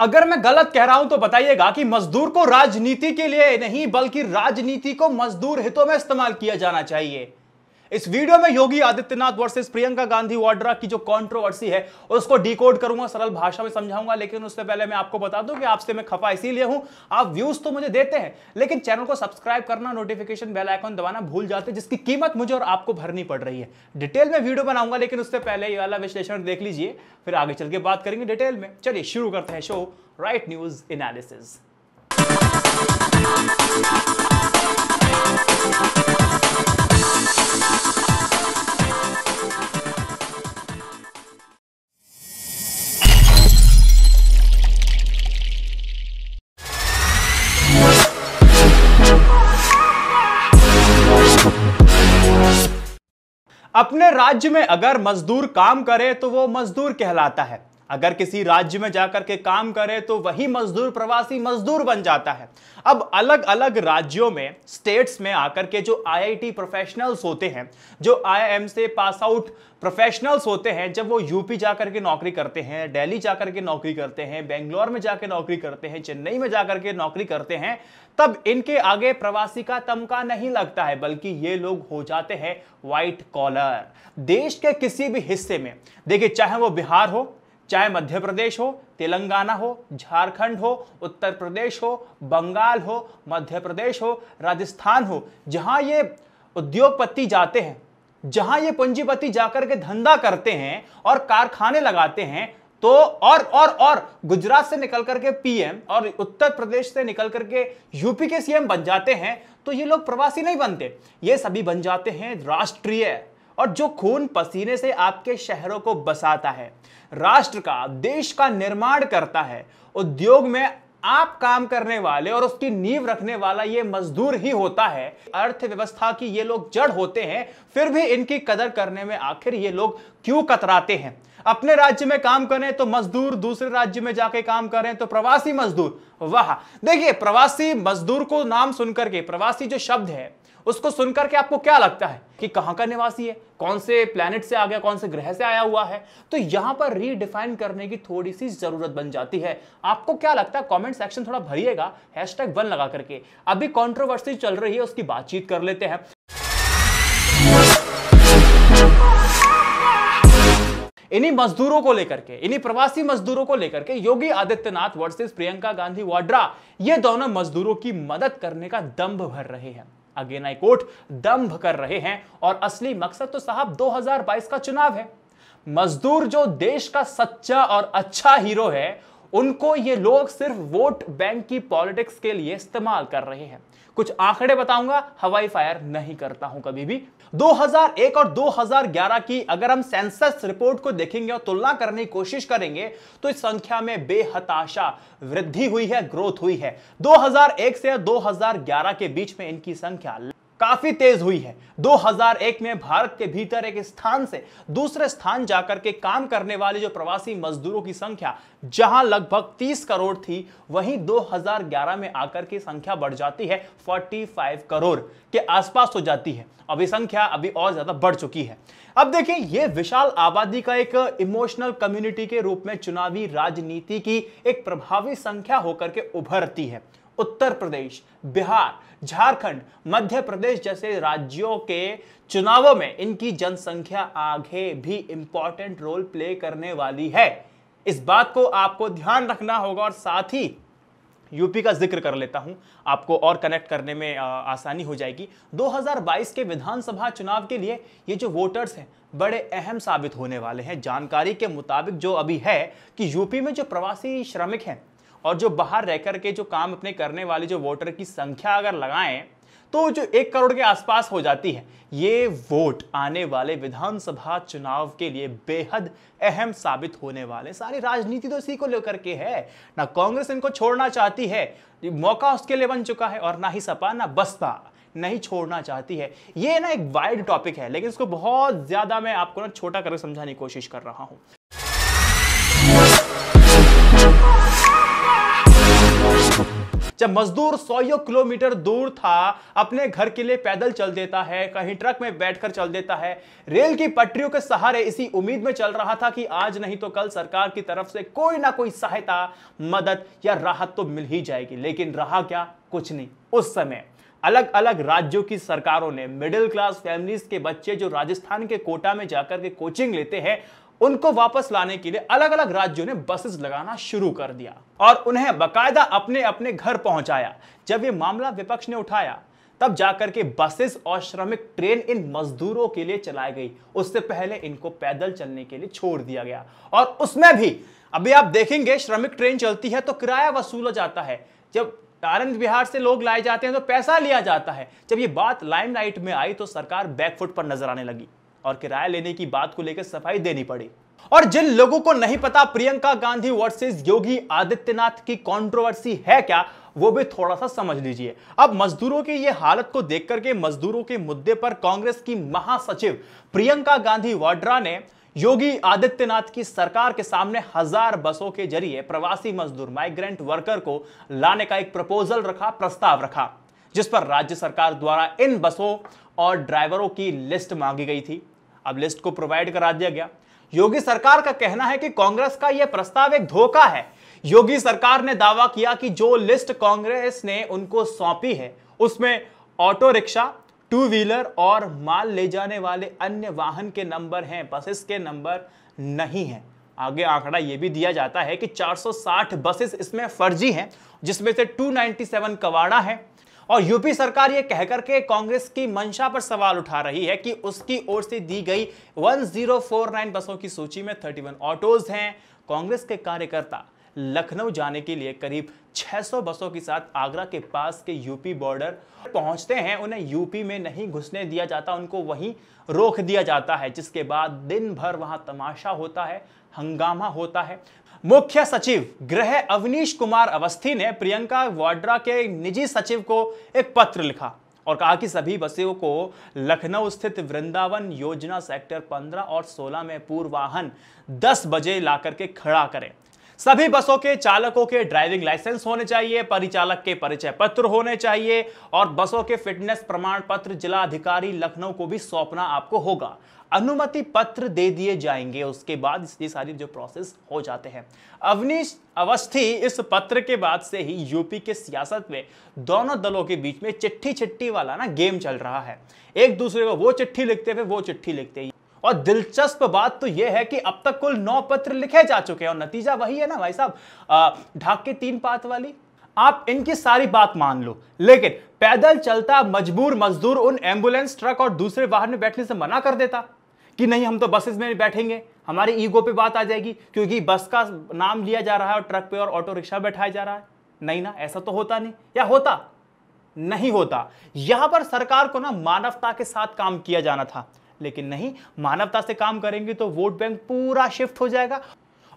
अगर मैं गलत कह रहा हूं तो बताइएगा कि मजदूर को राजनीति के लिए नहीं बल्कि राजनीति को मजदूर हितों में इस्तेमाल किया जाना चाहिए इस वीडियो में योगी आदित्यनाथ वर्सेस प्रियंका गांधी वाड्रा की जो कंट्रोवर्सी है उसको डिकोड करूंगा सरल भाषा में समझाऊंगा लेकिन उससे पहले मैं आपको बता दूं कि आपसे मैं खफा इसीलिए हूं आप व्यूज तो मुझे देते हैं लेकिन चैनल को सब्सक्राइब करना नोटिफिकेशन बेल आइकन दबाना भूल जाते जिसकी कीमत मुझे और आपको भरनी पड़ रही है डिटेल में वीडियो बनाऊंगा लेकिन उससे पहले ये वाला विश्लेषण देख लीजिए फिर आगे चल के बात करेंगे डिटेल में चलिए शुरू करते हैं शो राइट न्यूज एनालिसिस अपने राज्य में अगर मजदूर काम करे तो वो मजदूर कहलाता है अगर किसी राज्य में जाकर के काम करे तो वही मजदूर प्रवासी मजदूर बन जाता है अब अलग अलग राज्यों में स्टेट्स में आकर के जो आईआईटी प्रोफेशनल्स होते हैं जो आईआईएम से पास आउट प्रोफेशनल्स होते हैं जब वो यूपी जाकर के नौकरी करते हैं दिल्ली जाकर के नौकरी करते हैं बेंगलोर में जाकर नौकरी करते हैं चेन्नई में जाकर के नौकरी करते हैं तब इनके आगे प्रवासी का तमका नहीं लगता है बल्कि ये लोग हो जाते हैं व्हाइट कॉलर देश के किसी भी हिस्से में देखिए चाहे वो बिहार हो चाहे मध्य प्रदेश हो तेलंगाना हो झारखंड हो उत्तर प्रदेश हो बंगाल हो मध्य प्रदेश हो राजस्थान हो जहाँ ये उद्योगपति जाते हैं जहाँ ये पूंजीपति जाकर के धंधा करते हैं और कारखाने लगाते हैं तो और और और गुजरात से निकल करके पीएम और उत्तर प्रदेश से निकल करके यूपी के सीएम बन जाते हैं तो ये लोग प्रवासी नहीं बनते ये सभी बन जाते हैं राष्ट्रीय और जो खून पसीने से आपके शहरों को बसाता है राष्ट्र का देश का निर्माण करता है उद्योग में आप काम करने वाले और उसकी नींव रखने वाला ये मजदूर ही होता है अर्थव्यवस्था की ये लोग जड़ होते हैं फिर भी इनकी कदर करने में आखिर ये लोग क्यों कतराते हैं अपने राज्य में काम करें तो मजदूर दूसरे राज्य में जाके काम करें तो प्रवासी मजदूर वाह देखिए प्रवासी मजदूर को नाम सुनकर के प्रवासी जो शब्द है उसको सुनकर के आपको क्या लगता है कि कहां का निवासी है कौन से प्लेनेट से आ गया कौन से ग्रह से आया हुआ है तो यहां पर रीडिफाइन करने की थोड़ी सी ज़रूरत बन जाती है आपको क्या लगता है कमेंट सेक्शन थोड़ा भरिएगा हैशटैग वन लगा करके अभी कंट्रोवर्सी चल रही है उसकी बातचीत कर लेते हैं इन्हीं मजदूरों को लेकर के इन्हीं प्रवासी मजदूरों को लेकर के योगी आदित्यनाथ वर्सेस प्रियंका गांधी वाड्रा ये दोनों मजदूरों की मदद करने का दम्भ भर रहे हैं अगेन आई कोट दम्भ कर रहे हैं और असली मकसद तो साहब 2022 का चुनाव है मजदूर जो देश का सच्चा और अच्छा हीरो है उनको ये लोग सिर्फ वोट बैंक की पॉलिटिक्स के लिए इस्तेमाल कर रहे हैं कुछ आंकड़े बताऊंगा हवाई फायर नहीं करता हूं कभी भी 2001 और 2011 की अगर हम सेंसस रिपोर्ट को देखेंगे और तुलना करने की कोशिश करेंगे तो इस संख्या में बेहताशा वृद्धि हुई है ग्रोथ हुई है 2001 से 2011 के बीच में इनकी संख्या काफी तेज हुई है 2001 में भारत के भीतर एक स्थान से दूसरे स्थान जाकर के काम करने वाले जो प्रवासी मजदूरों की संख्या जहां लगभग 30 करोड़ थी वहीं 2011 में आकर की संख्या बढ़ जाती है 45 करोड़ के आसपास हो जाती है अभी संख्या अभी और ज्यादा बढ़ चुकी है अब देखिए ये विशाल आबादी का एक इमोशनल कम्युनिटी के रूप में चुनावी राजनीति की एक प्रभावी संख्या होकर के उभरती है उत्तर प्रदेश बिहार झारखंड मध्य प्रदेश जैसे राज्यों के चुनावों में इनकी जनसंख्या आगे भी इंपॉर्टेंट रोल प्ले करने वाली है इस बात को आपको ध्यान रखना होगा और साथ ही यूपी का जिक्र कर लेता हूं आपको और कनेक्ट करने में आसानी हो जाएगी 2022 के विधानसभा चुनाव के लिए ये जो वोटर्स हैं बड़े अहम साबित होने वाले हैं जानकारी के मुताबिक जो अभी है कि यूपी में जो प्रवासी श्रमिक हैं और जो बाहर रह करके जो काम अपने करने वाले जो वोटर की संख्या अगर लगाएं तो जो एक करोड़ के आसपास हो जाती है ये वोट आने वाले विधानसभा चुनाव के लिए बेहद अहम साबित होने वाले सारी राजनीति तो इसी को लेकर के है ना कांग्रेस इनको छोड़ना चाहती है मौका उसके लिए बन चुका है और ना ही सपा ना बसपा नहीं छोड़ना चाहती है ये ना एक वाइड टॉपिक है लेकिन इसको बहुत ज्यादा मैं आपको ना छोटा करके समझाने की कोशिश कर रहा हूं जब मजदूर सौयों किलोमीटर दूर था अपने घर के लिए पैदल चल देता है कहीं ट्रक में बैठकर चल देता है रेल की पटरियों के सहारे इसी उम्मीद में चल रहा था कि आज नहीं तो कल सरकार की तरफ से कोई ना कोई सहायता मदद या राहत तो मिल ही जाएगी लेकिन रहा क्या कुछ नहीं उस समय अलग अलग राज्यों की सरकारों ने मिडिल क्लास फैमिलीज के बच्चे जो राजस्थान के कोटा में जाकर के कोचिंग लेते हैं उनको वापस लाने के लिए अलग अलग राज्यों ने बसेस लगाना शुरू कर दिया और उन्हें बकायदा अपने अपने घर पहुंचाया जब ये मामला विपक्ष ने उठाया तब जाकर के बसेस और श्रमिक ट्रेन इन मजदूरों के लिए चलाई गई उससे पहले इनको पैदल चलने के लिए छोड़ दिया गया और उसमें भी अभी आप देखेंगे श्रमिक ट्रेन चलती है तो किराया वसूला जाता है जब आनंद विहार से लोग लाए जाते हैं तो पैसा लिया जाता है जब ये बात लाइमलाइट में आई तो सरकार बैकफुट पर नजर आने लगी और किराया लेने की बात को लेकर सफाई देनी पड़ी और जिन लोगों को नहीं पता प्रियंका गांधी वर्सेस योगी आदित्यनाथ की कंट्रोवर्सी है क्या वो भी थोड़ा सा समझ लीजिए अब मजदूरों की ये हालत को देख करके मजदूरों के मुद्दे पर कांग्रेस की महासचिव प्रियंका गांधी वाड्रा ने योगी आदित्यनाथ की सरकार के सामने हजार बसों के जरिए प्रवासी मजदूर माइग्रेंट वर्कर को लाने का एक प्रपोजल रखा प्रस्ताव रखा जिस पर राज्य सरकार द्वारा इन बसों और ड्राइवरों की लिस्ट मांगी गई थी अब लिस्ट को प्रोवाइड करा दिया गया योगी सरकार का कहना है कि कांग्रेस का यह प्रस्ताव एक धोखा है योगी सरकार ने दावा किया कि जो लिस्ट कांग्रेस ने उनको सौंपी है उसमें ऑटो रिक्शा टू व्हीलर और माल ले जाने वाले अन्य वाहन के नंबर हैं बसेस के नंबर नहीं हैं आगे आंकड़ा ये भी दिया जाता है कि 460 बसेस इसमें फर्जी हैं जिसमें से 297 कवाड़ा है और यूपी सरकार ये कहकर के कांग्रेस की मंशा पर सवाल उठा रही है कि उसकी ओर से दी गई 1049 बसों की सूची में 31 ऑटोज हैं कांग्रेस के कार्यकर्ता लखनऊ जाने के लिए करीब 600 बसों के साथ आगरा के पास के यूपी बॉर्डर पहुंचते हैं उन्हें यूपी में नहीं घुसने दिया जाता उनको वहीं रोक दिया जाता है जिसके बाद दिन भर वहां तमाशा होता है हंगामा होता है मुख्य सचिव गृह अवनीश कुमार अवस्थी ने प्रियंका वाड्रा के निजी सचिव को एक पत्र लिखा और कहा कि सभी बसों को लखनऊ स्थित वृंदावन योजना सेक्टर 15 और 16 में पूर्व वाहन 10 बजे लाकर के खड़ा करें सभी बसों के चालकों के ड्राइविंग लाइसेंस होने चाहिए परिचालक के परिचय पत्र होने चाहिए और बसों के फिटनेस प्रमाण पत्र जिला अधिकारी लखनऊ को भी सौंपना आपको होगा अनुमति पत्र दे दिए जाएंगे उसके बाद ये सारी जो प्रोसेस हो जाते हैं अवनीश अवस्थी इस पत्र के बाद से ही यूपी के सियासत में दोनों दलों के बीच में चिट्ठी चिट्ठी वाला ना गेम चल रहा है एक दूसरे को वो चिट्ठी लिखते हुए वो चिट्ठी लिखते और दिलचस्प बात तो यह है कि अब तक कुल नौ पत्र लिखे जा चुके हैं और नतीजा वही है ना भाई साहब के तीन पात वाली आप इनकी सारी बात मान लो लेकिन पैदल चलता मजबूर मजदूर उन एम्बुलेंस ट्रक और दूसरे वाहन में बैठने से मना कर देता कि नहीं हम तो बसेस में बैठेंगे हमारे ईगो पे बात आ जाएगी क्योंकि बस का नाम लिया जा रहा है और ट्रक पे और ऑटो रिक्शा बैठाया जा रहा है नहीं ना ऐसा तो होता नहीं या होता नहीं होता यहां पर सरकार को ना मानवता के साथ काम किया जाना था लेकिन नहीं मानवता से काम करेंगे तो वोट बैंक पूरा शिफ्ट हो जाएगा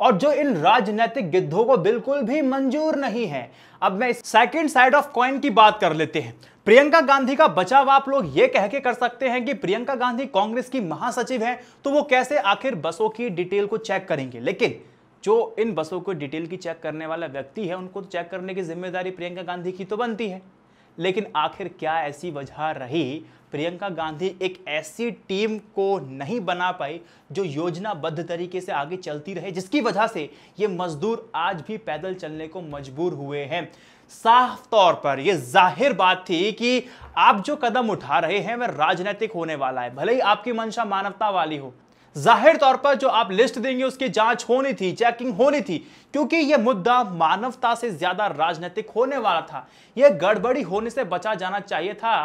और जो इन राजनीतिक गिद्धों को बिल्कुल भी मंजूर नहीं है अब मैं सेकंड साइड ऑफ कॉइन की बात कर लेते हैं प्रियंका गांधी का बचाव आप लोग ये कह के कर सकते हैं कि प्रियंका गांधी कांग्रेस की महासचिव हैं तो वो कैसे आखिर बसों की डिटेल को चेक करेंगे लेकिन जो इन बसों को डिटेल की चेक करने वाला व्यक्ति है उनको तो चेक करने की जिम्मेदारी प्रियंका गांधी की तो बनती है लेकिन आखिर क्या ऐसी वजह रही प्रियंका गांधी एक ऐसी टीम को नहीं बना पाई जो योजनाबद्ध तरीके से आगे चलती रहे जिसकी वजह से ये मजदूर आज भी पैदल चलने को मजबूर हुए हैं साफ तौर पर यह जाहिर बात थी कि आप जो कदम उठा रहे हैं वह राजनीतिक होने वाला है भले ही आपकी मंशा मानवता वाली हो जाहिर तौर पर जो आप लिस्ट देंगे उसकी जांच होनी थी चेकिंग होनी थी क्योंकि यह मुद्दा मानवता से ज्यादा राजनीतिक होने वाला था यह गड़बड़ी होने से बचा जाना चाहिए था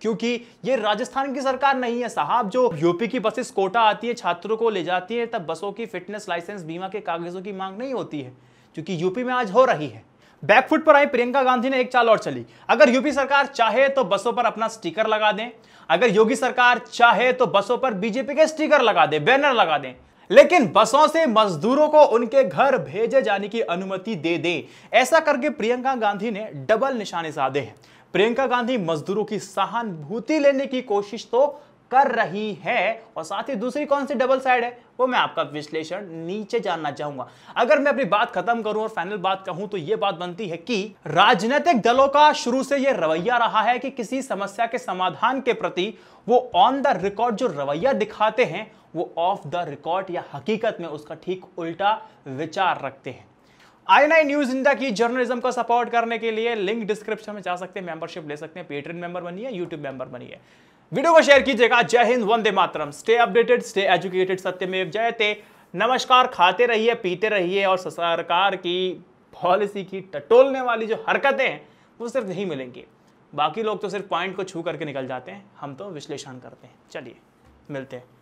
क्योंकि ये राजस्थान की सरकार नहीं है साहब जो यूपी की बसेस कोटा आती है छात्रों को ले जाती है तब बसों की फिटनेस लाइसेंस बीमा के कागजों की मांग नहीं होती है क्योंकि यूपी में आज हो रही है बैकफुट पर आई प्रियंका गांधी ने एक चाल और चली अगर यूपी सरकार चाहे तो बसों पर अपना स्टिकर लगा दें अगर योगी सरकार चाहे तो बसों पर बीजेपी के स्टिकर लगा दें बैनर लगा दें लेकिन बसों से मजदूरों को उनके घर भेजे जाने की अनुमति दे दें ऐसा करके प्रियंका गांधी ने डबल निशाने साधे हैं प्रियंका गांधी मजदूरों की सहानुभूति लेने की कोशिश तो कर रही है और साथ ही दूसरी कौन सी डबल साइड है वो मैं आपका विश्लेषण नीचे जानना चाहूंगा अगर मैं अपनी बात खत्म करूं और फाइनल बात कहूं तो यह बात बनती है कि राजनीतिक दलों का शुरू से यह रवैया रहा है कि किसी समस्या के समाधान के प्रति वो ऑन द रिकॉर्ड जो रवैया दिखाते हैं वो ऑफ द रिकॉर्ड या हकीकत में उसका ठीक उल्टा विचार रखते हैं आई नाई न्यूज इंडिया की जर्नलिज्म को सपोर्ट करने के लिए लिंक डिस्क्रिप्शन में जा सकते हैं मेंबरशिप ले सकते हैं पेट्रियन मेंबर बनिए यूट्यूब मेंबर बनिए वीडियो को शेयर कीजिएगा जय हिंद वंदे मातरम स्टे अपडेटेड स्टे एजुकेटेड सत्यमेव जयते नमस्कार खाते रहिए पीते रहिए और सरकार की पॉलिसी की टटोलने वाली जो हरकतें हैं वो सिर्फ नहीं मिलेंगी बाकी लोग तो सिर्फ पॉइंट को छू करके निकल जाते हैं हम तो विश्लेषण करते हैं चलिए मिलते हैं